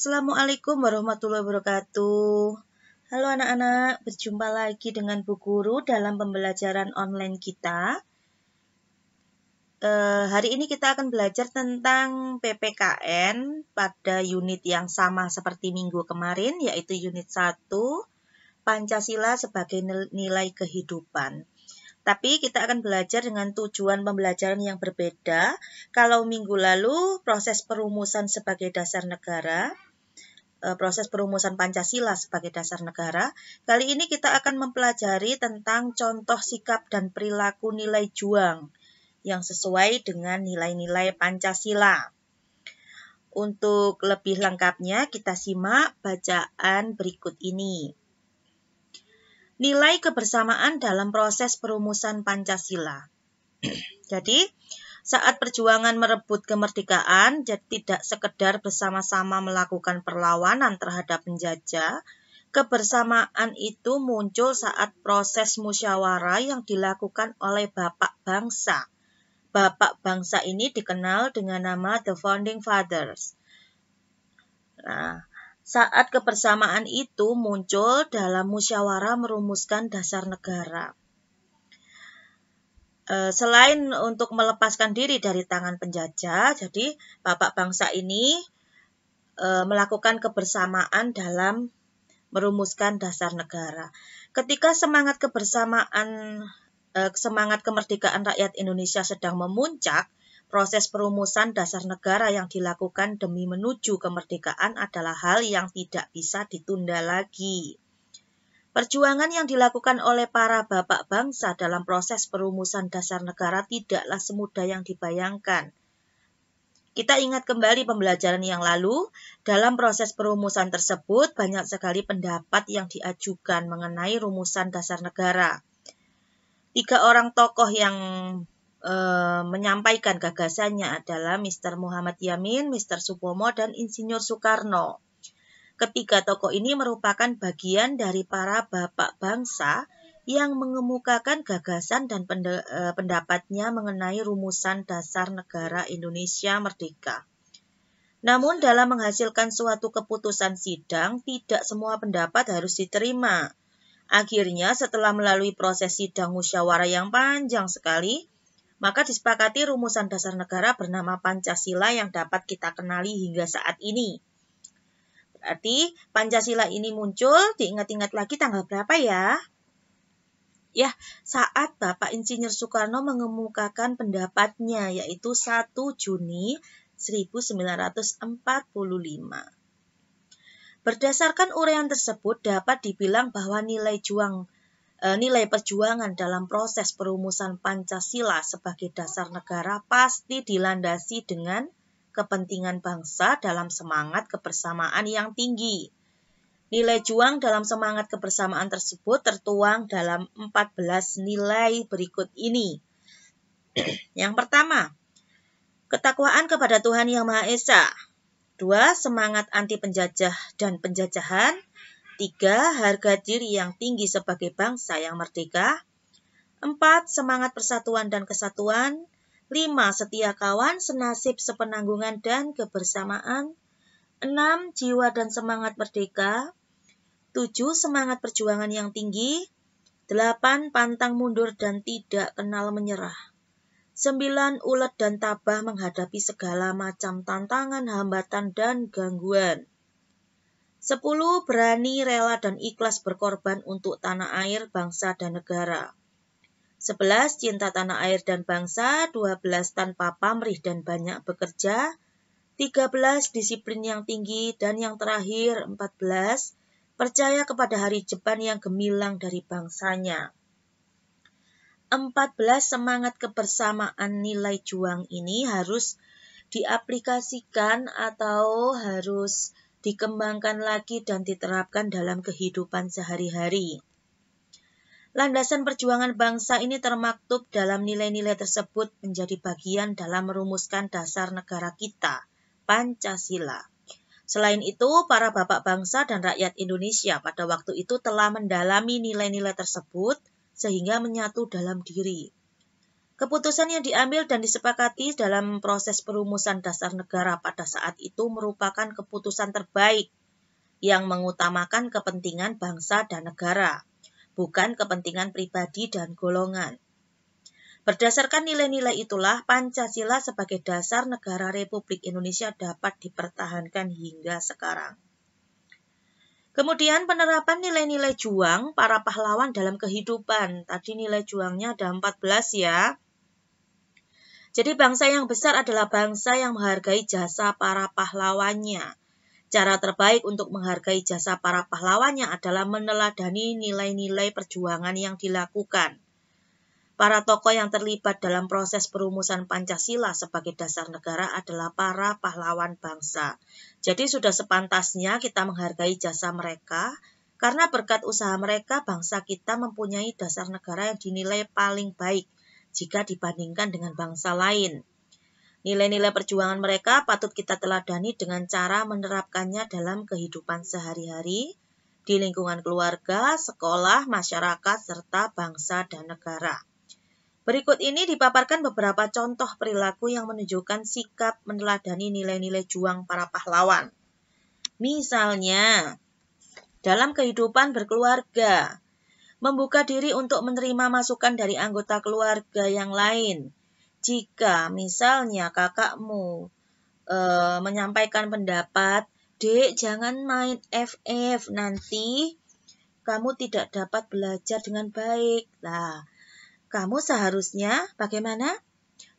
Assalamualaikum warahmatullahi wabarakatuh. Halo anak-anak, berjumpa lagi dengan Bu Guru dalam pembelajaran online kita. E, hari ini kita akan belajar tentang PPKN pada unit yang sama seperti minggu kemarin, yaitu unit 1, Pancasila sebagai nilai kehidupan. Tapi kita akan belajar dengan tujuan pembelajaran yang berbeda. Kalau minggu lalu proses perumusan sebagai dasar negara, Eh, proses perumusan Pancasila sebagai dasar negara, kali ini kita akan mempelajari tentang contoh sikap dan perilaku nilai juang yang sesuai dengan nilai-nilai Pancasila. Untuk lebih lengkapnya, kita simak bacaan berikut ini. Nilai kebersamaan dalam proses perumusan Pancasila. Jadi, saat perjuangan merebut kemerdekaan, jadi tidak sekedar bersama-sama melakukan perlawanan terhadap penjajah, kebersamaan itu muncul saat proses musyawarah yang dilakukan oleh bapak bangsa. Bapak bangsa ini dikenal dengan nama The Founding Fathers. Nah, saat kebersamaan itu muncul dalam musyawarah merumuskan dasar negara. Eh, selain untuk melepaskan diri dari tangan penjajah, jadi bapak bangsa ini eh, melakukan kebersamaan dalam merumuskan dasar negara. Ketika semangat kebersamaan eh, semangat kemerdekaan rakyat Indonesia sedang memuncak, proses perumusan dasar negara yang dilakukan demi menuju kemerdekaan adalah hal yang tidak bisa ditunda lagi. Perjuangan yang dilakukan oleh para bapak bangsa dalam proses perumusan dasar negara tidaklah semudah yang dibayangkan. Kita ingat kembali pembelajaran yang lalu, dalam proses perumusan tersebut banyak sekali pendapat yang diajukan mengenai rumusan dasar negara. Tiga orang tokoh yang e, menyampaikan gagasannya adalah Mr. Muhammad Yamin, Mr. Supomo, dan Insinyur Soekarno. Ketiga tokoh ini merupakan bagian dari para bapak bangsa yang mengemukakan gagasan dan e, pendapatnya mengenai rumusan dasar negara Indonesia merdeka. Namun dalam menghasilkan suatu keputusan sidang, tidak semua pendapat harus diterima. Akhirnya setelah melalui proses sidang musyawarah yang panjang sekali, maka disepakati rumusan dasar negara bernama Pancasila yang dapat kita kenali hingga saat ini. Berarti Pancasila ini muncul, diingat-ingat lagi tanggal berapa ya? Ya, saat Bapak Insinyur Soekarno mengemukakan pendapatnya yaitu 1 Juni 1945. Berdasarkan uraian tersebut dapat dibilang bahwa nilai juang e, nilai perjuangan dalam proses perumusan Pancasila sebagai dasar negara pasti dilandasi dengan kepentingan bangsa dalam semangat kebersamaan yang tinggi. Nilai juang dalam semangat kebersamaan tersebut tertuang dalam 14 nilai berikut ini. yang pertama, ketakwaan kepada Tuhan Yang Maha Esa. Dua, semangat anti penjajah dan penjajahan. Tiga, harga diri yang tinggi sebagai bangsa yang merdeka. Empat, semangat persatuan dan kesatuan. 5. Setia kawan, senasib sepenanggungan dan kebersamaan. 6. Jiwa dan semangat merdeka. 7. Semangat perjuangan yang tinggi. 8. Pantang mundur dan tidak kenal menyerah. 9. Ulet dan tabah menghadapi segala macam tantangan, hambatan, dan gangguan. 10. Berani, rela, dan ikhlas berkorban untuk tanah air, bangsa, dan negara. 11. Cinta tanah air dan bangsa. 12. Tanpa pamrih dan banyak bekerja. 13. Disiplin yang tinggi. Dan yang terakhir, 14. Percaya kepada hari Jepang yang gemilang dari bangsanya. 14. Semangat kebersamaan nilai juang ini harus diaplikasikan atau harus dikembangkan lagi dan diterapkan dalam kehidupan sehari-hari. Landasan perjuangan bangsa ini termaktub dalam nilai-nilai tersebut menjadi bagian dalam merumuskan dasar negara kita, Pancasila. Selain itu, para bapak bangsa dan rakyat Indonesia pada waktu itu telah mendalami nilai-nilai tersebut sehingga menyatu dalam diri. Keputusan yang diambil dan disepakati dalam proses perumusan dasar negara pada saat itu merupakan keputusan terbaik yang mengutamakan kepentingan bangsa dan negara bukan kepentingan pribadi dan golongan. Berdasarkan nilai-nilai itulah Pancasila sebagai dasar negara Republik Indonesia dapat dipertahankan hingga sekarang. Kemudian penerapan nilai-nilai juang para pahlawan dalam kehidupan. Tadi nilai juangnya ada 14 ya. Jadi bangsa yang besar adalah bangsa yang menghargai jasa para pahlawannya. Cara terbaik untuk menghargai jasa para pahlawannya adalah meneladani nilai-nilai perjuangan yang dilakukan. Para tokoh yang terlibat dalam proses perumusan Pancasila sebagai dasar negara adalah para pahlawan bangsa. Jadi sudah sepantasnya kita menghargai jasa mereka karena berkat usaha mereka bangsa kita mempunyai dasar negara yang dinilai paling baik jika dibandingkan dengan bangsa lain. Nilai-nilai perjuangan mereka patut kita teladani dengan cara menerapkannya dalam kehidupan sehari-hari, di lingkungan keluarga, sekolah, masyarakat, serta bangsa dan negara. Berikut ini dipaparkan beberapa contoh perilaku yang menunjukkan sikap meneladani nilai-nilai juang para pahlawan. Misalnya, dalam kehidupan berkeluarga, membuka diri untuk menerima masukan dari anggota keluarga yang lain, jika misalnya kakakmu e, menyampaikan pendapat, Dek, jangan main FF nanti kamu tidak dapat belajar dengan baik. lah. kamu seharusnya bagaimana?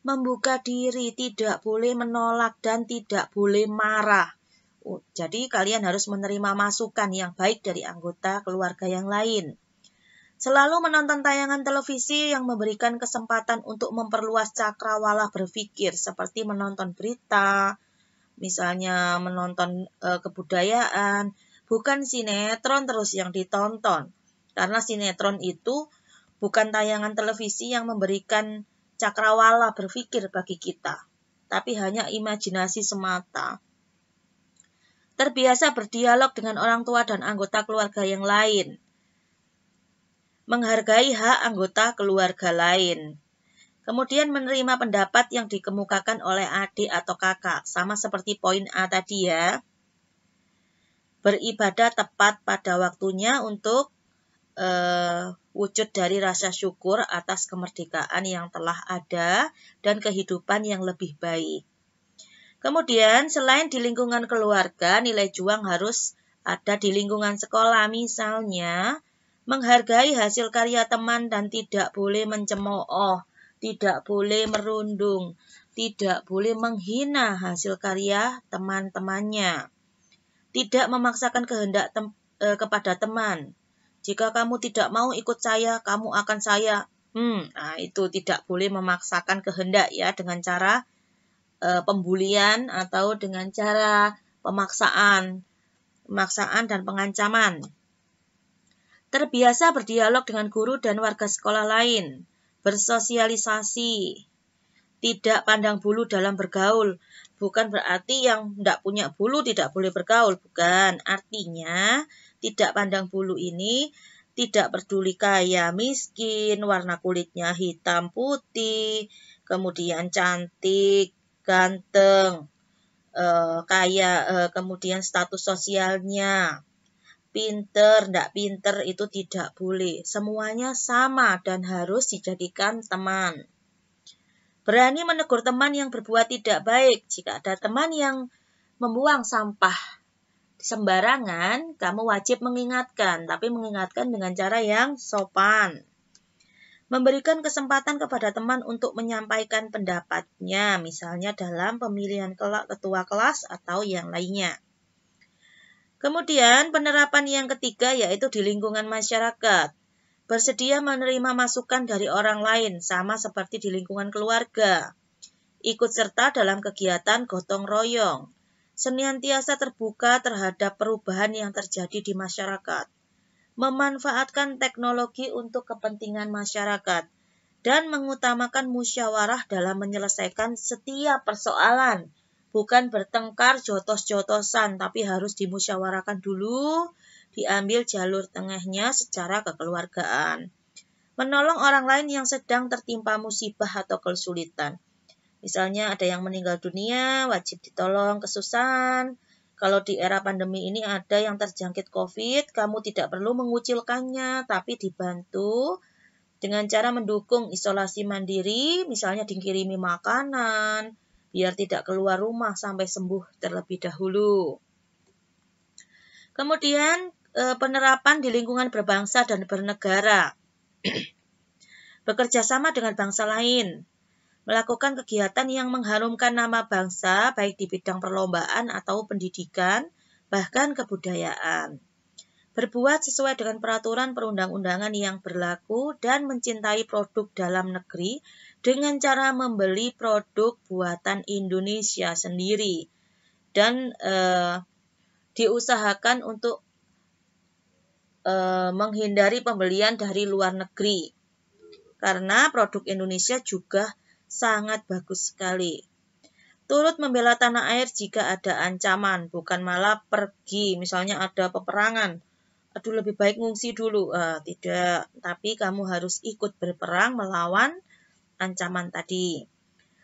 Membuka diri, tidak boleh menolak dan tidak boleh marah. Oh, jadi kalian harus menerima masukan yang baik dari anggota keluarga yang lain. Selalu menonton tayangan televisi yang memberikan kesempatan untuk memperluas cakrawala berpikir, seperti menonton berita, misalnya menonton e, kebudayaan, bukan sinetron terus yang ditonton. Karena sinetron itu bukan tayangan televisi yang memberikan cakrawala berpikir bagi kita, tapi hanya imajinasi semata. Terbiasa berdialog dengan orang tua dan anggota keluarga yang lain menghargai hak anggota keluarga lain. Kemudian menerima pendapat yang dikemukakan oleh adik atau kakak, sama seperti poin A tadi ya. Beribadah tepat pada waktunya untuk e, wujud dari rasa syukur atas kemerdekaan yang telah ada dan kehidupan yang lebih baik. Kemudian, selain di lingkungan keluarga, nilai juang harus ada di lingkungan sekolah, misalnya Menghargai hasil karya teman dan tidak boleh mencemooh, tidak boleh merundung, tidak boleh menghina hasil karya teman-temannya. Tidak memaksakan kehendak tem eh, kepada teman. Jika kamu tidak mau ikut saya, kamu akan saya. Hmm, nah itu tidak boleh memaksakan kehendak ya dengan cara eh, pembulian atau dengan cara pemaksaan, pemaksaan dan pengancaman terbiasa berdialog dengan guru dan warga sekolah lain, bersosialisasi, tidak pandang bulu dalam bergaul. Bukan berarti yang tidak punya bulu tidak boleh bergaul, bukan. Artinya, tidak pandang bulu ini tidak peduli kaya miskin, warna kulitnya hitam putih, kemudian cantik, ganteng, eh, kaya, eh, kemudian status sosialnya pinter, tidak pinter itu tidak boleh. Semuanya sama dan harus dijadikan teman. Berani menegur teman yang berbuat tidak baik. Jika ada teman yang membuang sampah sembarangan, kamu wajib mengingatkan, tapi mengingatkan dengan cara yang sopan. Memberikan kesempatan kepada teman untuk menyampaikan pendapatnya, misalnya dalam pemilihan ketua kelas atau yang lainnya. Kemudian penerapan yang ketiga yaitu di lingkungan masyarakat. Bersedia menerima masukan dari orang lain sama seperti di lingkungan keluarga. Ikut serta dalam kegiatan gotong royong. Senantiasa terbuka terhadap perubahan yang terjadi di masyarakat. Memanfaatkan teknologi untuk kepentingan masyarakat dan mengutamakan musyawarah dalam menyelesaikan setiap persoalan bukan bertengkar jotos-jotosan, tapi harus dimusyawarakan dulu, diambil jalur tengahnya secara kekeluargaan. Menolong orang lain yang sedang tertimpa musibah atau kesulitan. Misalnya ada yang meninggal dunia, wajib ditolong, kesusahan. Kalau di era pandemi ini ada yang terjangkit COVID, kamu tidak perlu mengucilkannya, tapi dibantu dengan cara mendukung isolasi mandiri, misalnya dikirimi makanan, biar tidak keluar rumah sampai sembuh terlebih dahulu. Kemudian e, penerapan di lingkungan berbangsa dan bernegara. Bekerja sama dengan bangsa lain. Melakukan kegiatan yang mengharumkan nama bangsa baik di bidang perlombaan atau pendidikan, bahkan kebudayaan. Berbuat sesuai dengan peraturan perundang-undangan yang berlaku dan mencintai produk dalam negeri dengan cara membeli produk buatan Indonesia sendiri dan eh, diusahakan untuk eh, menghindari pembelian dari luar negeri karena produk Indonesia juga sangat bagus sekali. Turut membela tanah air jika ada ancaman, bukan malah pergi. Misalnya ada peperangan, aduh lebih baik ngungsi dulu. Uh, tidak, tapi kamu harus ikut berperang melawan ancaman tadi.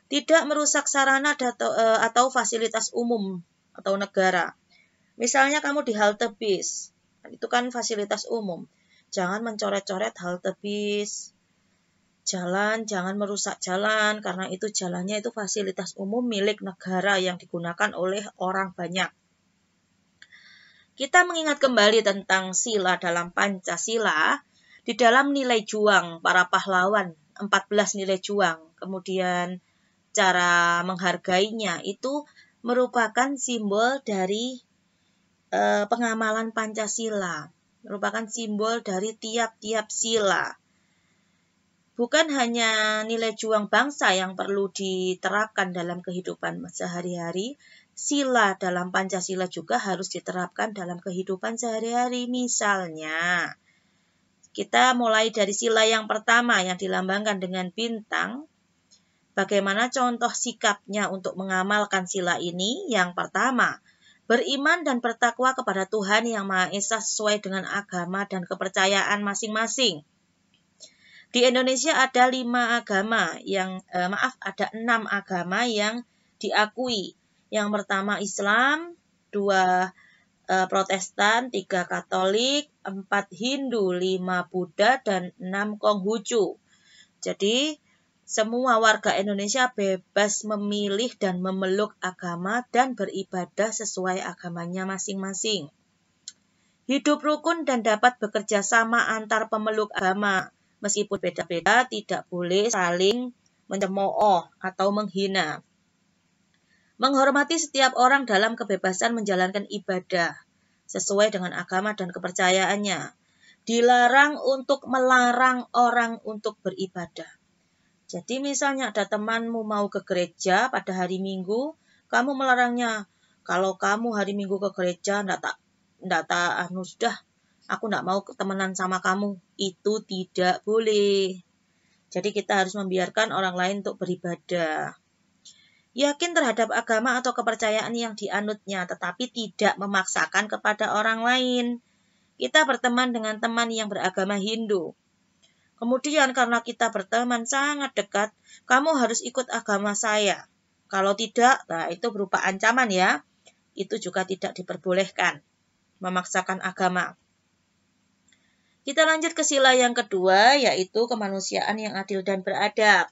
Tidak merusak sarana eh, atau fasilitas umum atau negara. Misalnya kamu di halte bis, itu kan fasilitas umum. Jangan mencoret-coret halte bis, jalan, jangan merusak jalan, karena itu jalannya itu fasilitas umum milik negara yang digunakan oleh orang banyak. Kita mengingat kembali tentang sila dalam Pancasila di dalam nilai juang para pahlawan 14 nilai juang. Kemudian cara menghargainya itu merupakan simbol dari e, pengamalan Pancasila, merupakan simbol dari tiap-tiap sila. Bukan hanya nilai juang bangsa yang perlu diterapkan dalam kehidupan sehari-hari, sila dalam Pancasila juga harus diterapkan dalam kehidupan sehari-hari. Misalnya, kita mulai dari sila yang pertama yang dilambangkan dengan bintang. Bagaimana contoh sikapnya untuk mengamalkan sila ini? Yang pertama, beriman dan bertakwa kepada Tuhan yang Maha Esa sesuai dengan agama dan kepercayaan masing-masing. Di Indonesia ada lima agama yang eh, maaf ada enam agama yang diakui. Yang pertama Islam, dua Eh, Protestan, tiga Katolik, empat Hindu, lima Buddha, dan enam Konghucu. Jadi, semua warga Indonesia bebas memilih dan memeluk agama dan beribadah sesuai agamanya masing-masing. Hidup rukun dan dapat bekerja sama antar pemeluk agama, meskipun beda-beda tidak boleh saling mencemooh atau menghina. Menghormati setiap orang dalam kebebasan menjalankan ibadah sesuai dengan agama dan kepercayaannya. Dilarang untuk melarang orang untuk beribadah. Jadi misalnya ada temanmu mau ke gereja pada hari Minggu, kamu melarangnya. Kalau kamu hari Minggu ke gereja, ndak tak ndak tak anu sudah, aku ndak mau temenan sama kamu. Itu tidak boleh. Jadi kita harus membiarkan orang lain untuk beribadah yakin terhadap agama atau kepercayaan yang dianutnya, tetapi tidak memaksakan kepada orang lain. Kita berteman dengan teman yang beragama Hindu. Kemudian karena kita berteman sangat dekat, kamu harus ikut agama saya. Kalau tidak, nah itu berupa ancaman ya. Itu juga tidak diperbolehkan. Memaksakan agama. Kita lanjut ke sila yang kedua, yaitu kemanusiaan yang adil dan beradab.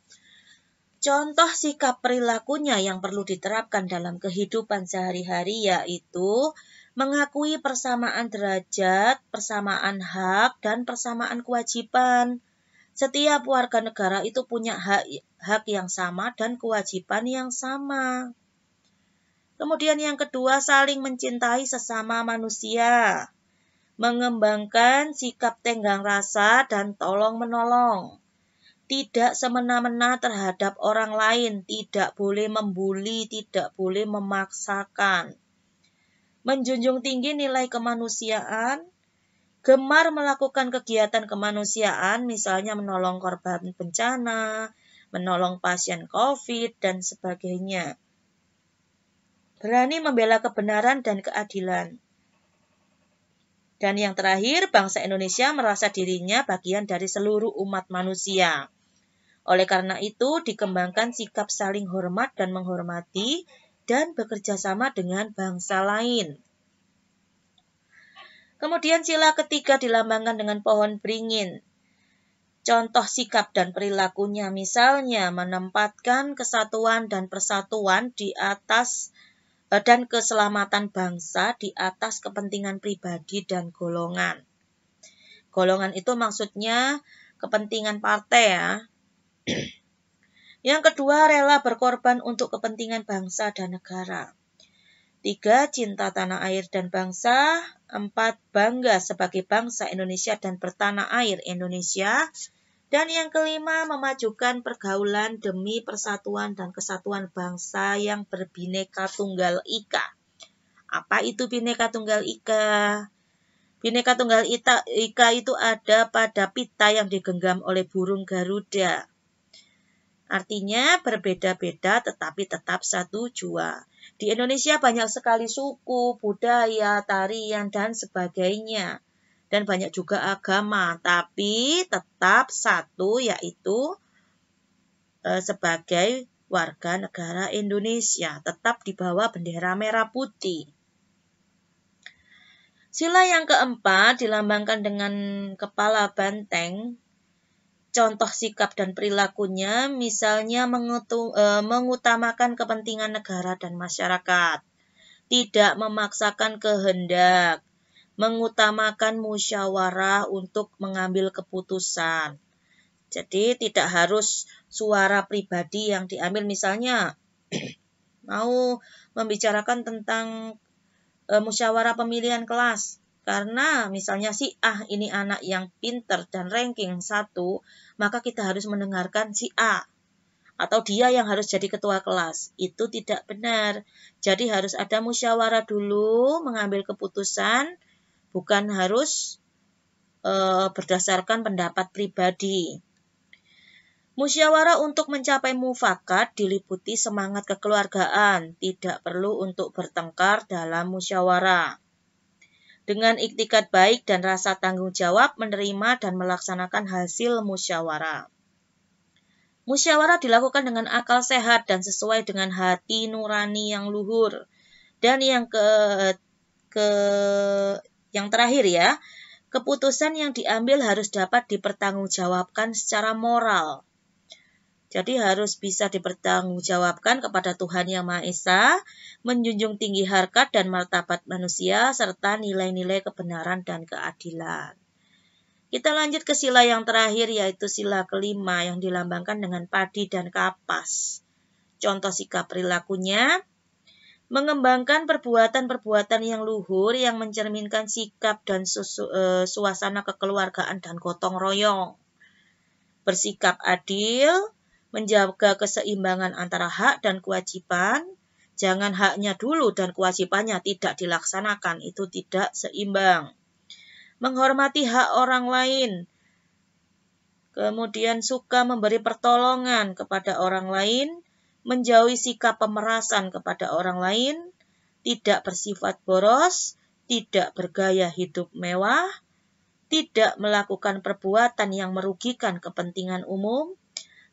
Contoh sikap perilakunya yang perlu diterapkan dalam kehidupan sehari-hari yaitu mengakui persamaan derajat, persamaan hak, dan persamaan kewajiban. Setiap warga negara itu punya hak, hak yang sama dan kewajiban yang sama. Kemudian yang kedua, saling mencintai sesama manusia. Mengembangkan sikap tenggang rasa dan tolong-menolong tidak semena-mena terhadap orang lain, tidak boleh membuli, tidak boleh memaksakan. Menjunjung tinggi nilai kemanusiaan, gemar melakukan kegiatan kemanusiaan, misalnya menolong korban bencana, menolong pasien COVID, dan sebagainya. Berani membela kebenaran dan keadilan. Dan yang terakhir, bangsa Indonesia merasa dirinya bagian dari seluruh umat manusia. Oleh karena itu, dikembangkan sikap saling hormat dan menghormati dan bekerja sama dengan bangsa lain. Kemudian sila ketiga dilambangkan dengan pohon beringin. Contoh sikap dan perilakunya misalnya menempatkan kesatuan dan persatuan di atas dan keselamatan bangsa di atas kepentingan pribadi dan golongan. Golongan itu maksudnya kepentingan partai ya. Yang kedua, rela berkorban untuk kepentingan bangsa dan negara. Tiga, cinta tanah air dan bangsa. Empat, bangga sebagai bangsa Indonesia dan bertanah air Indonesia. Dan yang kelima, memajukan pergaulan demi persatuan dan kesatuan bangsa yang berbineka tunggal ika. Apa itu bineka tunggal ika? Bineka tunggal ika itu ada pada pita yang digenggam oleh burung Garuda. Artinya berbeda-beda tetapi tetap satu jua. Di Indonesia banyak sekali suku, budaya, tarian, dan sebagainya dan banyak juga agama, tapi tetap satu yaitu e, sebagai warga negara Indonesia, tetap di bawah bendera merah putih. Sila yang keempat dilambangkan dengan kepala banteng. Contoh sikap dan perilakunya misalnya mengutu, e, mengutamakan kepentingan negara dan masyarakat. Tidak memaksakan kehendak mengutamakan musyawarah untuk mengambil keputusan. Jadi tidak harus suara pribadi yang diambil misalnya mau membicarakan tentang e, musyawarah pemilihan kelas karena misalnya si A ini anak yang pinter dan ranking satu, maka kita harus mendengarkan si A atau dia yang harus jadi ketua kelas. Itu tidak benar. Jadi harus ada musyawarah dulu, mengambil keputusan bukan harus e, berdasarkan pendapat pribadi. Musyawarah untuk mencapai mufakat diliputi semangat kekeluargaan, tidak perlu untuk bertengkar dalam musyawarah. Dengan iktikat baik dan rasa tanggung jawab menerima dan melaksanakan hasil musyawarah. Musyawarah dilakukan dengan akal sehat dan sesuai dengan hati nurani yang luhur. Dan yang ke, ke yang terakhir ya, keputusan yang diambil harus dapat dipertanggungjawabkan secara moral. Jadi harus bisa dipertanggungjawabkan kepada Tuhan Yang Maha Esa, menjunjung tinggi harkat dan martabat manusia, serta nilai-nilai kebenaran dan keadilan. Kita lanjut ke sila yang terakhir yaitu sila kelima yang dilambangkan dengan padi dan kapas. Contoh sikap perilakunya, Mengembangkan perbuatan-perbuatan yang luhur yang mencerminkan sikap dan e, suasana kekeluargaan dan gotong royong. Bersikap adil, menjaga keseimbangan antara hak dan kewajiban, jangan haknya dulu dan kewajibannya tidak dilaksanakan, itu tidak seimbang. Menghormati hak orang lain, kemudian suka memberi pertolongan kepada orang lain, menjauhi sikap pemerasan kepada orang lain, tidak bersifat boros, tidak bergaya hidup mewah, tidak melakukan perbuatan yang merugikan kepentingan umum,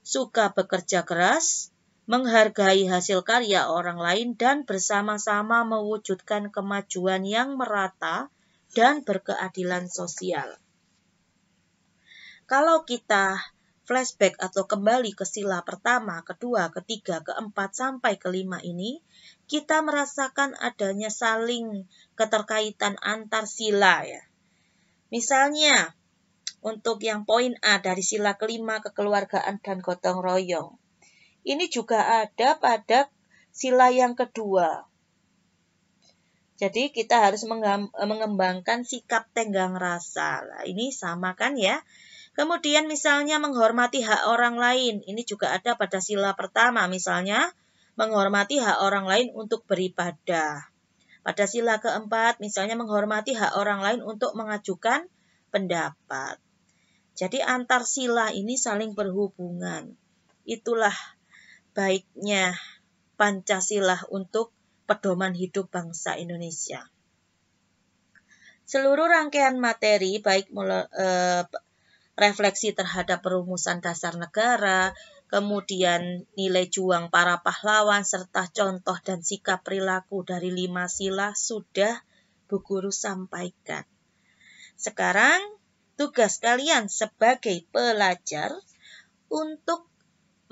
suka bekerja keras, menghargai hasil karya orang lain dan bersama-sama mewujudkan kemajuan yang merata dan berkeadilan sosial. Kalau kita flashback atau kembali ke sila pertama, kedua, ketiga, keempat, sampai kelima ini, kita merasakan adanya saling keterkaitan antar sila ya. Misalnya, untuk yang poin A dari sila kelima kekeluargaan dan gotong royong. Ini juga ada pada sila yang kedua. Jadi kita harus mengembangkan sikap tenggang rasa. Nah, ini sama kan ya Kemudian misalnya menghormati hak orang lain, ini juga ada pada sila pertama misalnya menghormati hak orang lain untuk beribadah. Pada sila keempat misalnya menghormati hak orang lain untuk mengajukan pendapat. Jadi antar sila ini saling berhubungan. Itulah baiknya Pancasila untuk pedoman hidup bangsa Indonesia. Seluruh rangkaian materi baik eh, refleksi terhadap perumusan dasar negara, kemudian nilai juang para pahlawan, serta contoh dan sikap perilaku dari lima sila sudah Bu Guru sampaikan. Sekarang, tugas kalian sebagai pelajar untuk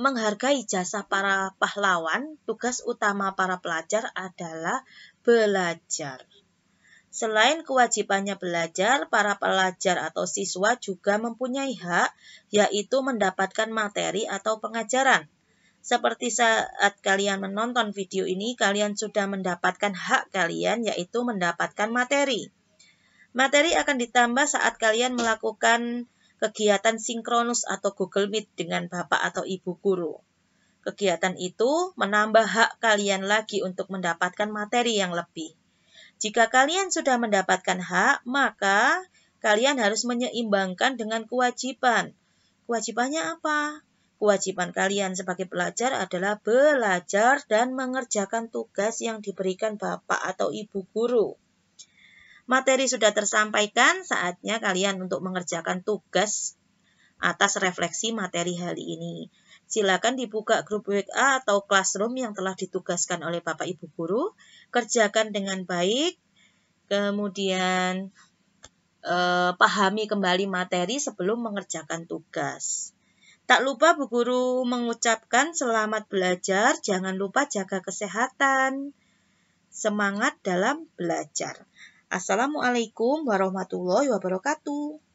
menghargai jasa para pahlawan, tugas utama para pelajar adalah belajar. Selain kewajibannya belajar, para pelajar atau siswa juga mempunyai hak, yaitu mendapatkan materi atau pengajaran. Seperti saat kalian menonton video ini, kalian sudah mendapatkan hak kalian, yaitu mendapatkan materi. Materi akan ditambah saat kalian melakukan kegiatan sinkronus atau Google Meet dengan bapak atau ibu guru. Kegiatan itu menambah hak kalian lagi untuk mendapatkan materi yang lebih. Jika kalian sudah mendapatkan hak, maka kalian harus menyeimbangkan dengan kewajiban. Kewajibannya apa? Kewajiban kalian sebagai pelajar adalah belajar dan mengerjakan tugas yang diberikan bapak atau ibu guru. Materi sudah tersampaikan, saatnya kalian untuk mengerjakan tugas atas refleksi materi hari ini. Silakan dibuka grup WA atau classroom yang telah ditugaskan oleh Bapak Ibu guru kerjakan dengan baik, kemudian eh, pahami kembali materi sebelum mengerjakan tugas. Tak lupa Bu Guru mengucapkan selamat belajar, jangan lupa jaga kesehatan. Semangat dalam belajar. Assalamualaikum warahmatullahi wabarakatuh.